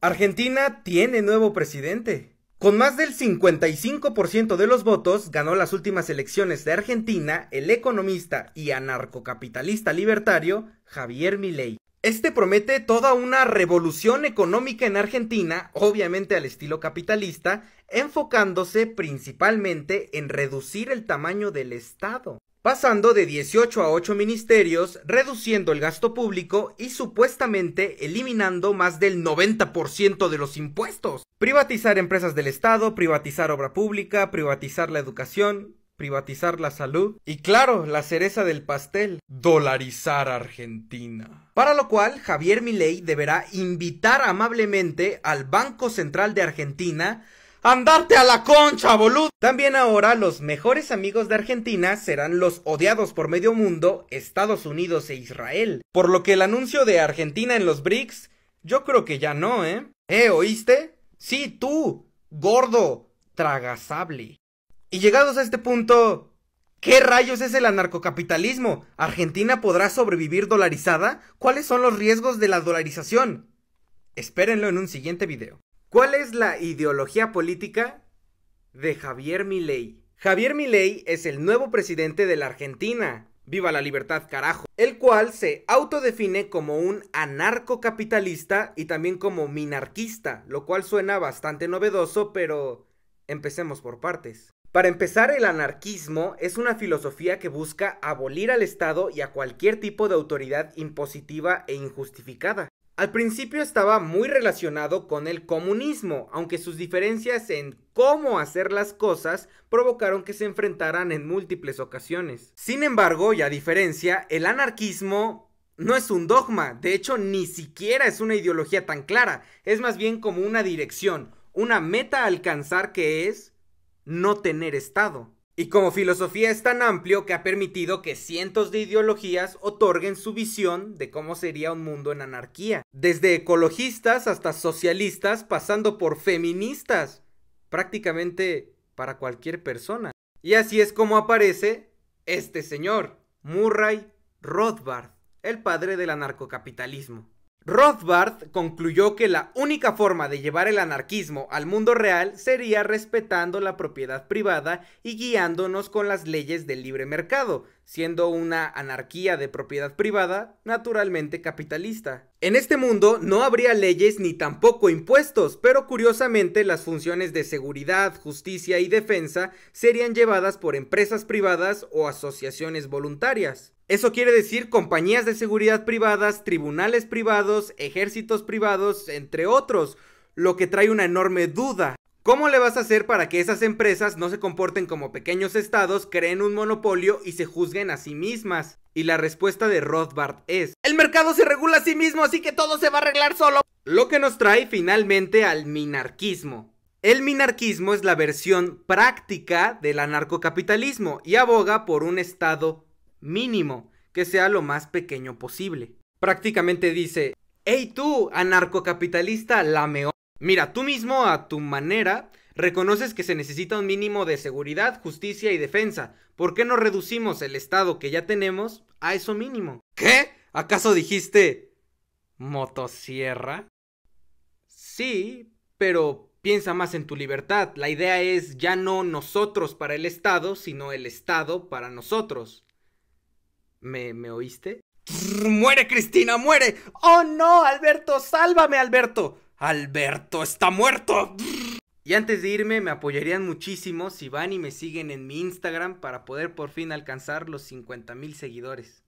Argentina tiene nuevo presidente. Con más del 55% de los votos, ganó las últimas elecciones de Argentina el economista y anarcocapitalista libertario Javier Milei. Este promete toda una revolución económica en Argentina, obviamente al estilo capitalista, enfocándose principalmente en reducir el tamaño del Estado pasando de 18 a 8 ministerios, reduciendo el gasto público y supuestamente eliminando más del 90% de los impuestos. Privatizar empresas del Estado, privatizar obra pública, privatizar la educación, privatizar la salud y claro, la cereza del pastel, dolarizar Argentina. Para lo cual, Javier Milei deberá invitar amablemente al Banco Central de Argentina Andarte a la concha, boludo. También ahora los mejores amigos de Argentina serán los odiados por medio mundo, Estados Unidos e Israel. Por lo que el anuncio de Argentina en los BRICS, yo creo que ya no, ¿eh? ¿Eh, oíste? Sí, tú, gordo, tragasable. Y llegados a este punto, ¿Qué rayos es el anarcocapitalismo? ¿Argentina podrá sobrevivir dolarizada? ¿Cuáles son los riesgos de la dolarización? Espérenlo en un siguiente video. ¿Cuál es la ideología política de Javier Milei? Javier Milei es el nuevo presidente de la Argentina. Viva la libertad, carajo. El cual se autodefine como un anarcocapitalista y también como minarquista, lo cual suena bastante novedoso, pero empecemos por partes. Para empezar, el anarquismo es una filosofía que busca abolir al Estado y a cualquier tipo de autoridad impositiva e injustificada. Al principio estaba muy relacionado con el comunismo, aunque sus diferencias en cómo hacer las cosas provocaron que se enfrentaran en múltiples ocasiones. Sin embargo, y a diferencia, el anarquismo no es un dogma, de hecho ni siquiera es una ideología tan clara, es más bien como una dirección, una meta a alcanzar que es no tener Estado. Y como filosofía es tan amplio que ha permitido que cientos de ideologías otorguen su visión de cómo sería un mundo en anarquía, desde ecologistas hasta socialistas, pasando por feministas, prácticamente para cualquier persona. Y así es como aparece este señor, Murray Rothbard, el padre del anarcocapitalismo. Rothbard concluyó que la única forma de llevar el anarquismo al mundo real sería respetando la propiedad privada y guiándonos con las leyes del libre mercado, siendo una anarquía de propiedad privada naturalmente capitalista. En este mundo no habría leyes ni tampoco impuestos, pero curiosamente las funciones de seguridad, justicia y defensa serían llevadas por empresas privadas o asociaciones voluntarias. Eso quiere decir compañías de seguridad privadas, tribunales privados, ejércitos privados, entre otros, lo que trae una enorme duda ¿Cómo le vas a hacer para que esas empresas no se comporten como pequeños estados, creen un monopolio y se juzguen a sí mismas? Y la respuesta de Rothbard es, el mercado se regula a sí mismo, así que todo se va a arreglar solo. Lo que nos trae finalmente al minarquismo. El minarquismo es la versión práctica del anarcocapitalismo y aboga por un estado mínimo que sea lo más pequeño posible. Prácticamente dice, hey tú, anarcocapitalista lameón. Mira, tú mismo a tu manera reconoces que se necesita un mínimo de seguridad, justicia y defensa. ¿Por qué no reducimos el Estado que ya tenemos a eso mínimo? ¿Qué? ¿Acaso dijiste motosierra? Sí, pero piensa más en tu libertad. La idea es ya no nosotros para el Estado, sino el Estado para nosotros. ¿Me, me oíste? ¡Muere, Cristina, muere! ¡Oh, no, Alberto! ¡Sálvame, Alberto! Alberto está muerto. Y antes de irme, me apoyarían muchísimo si van y me siguen en mi Instagram para poder por fin alcanzar los 50 mil seguidores.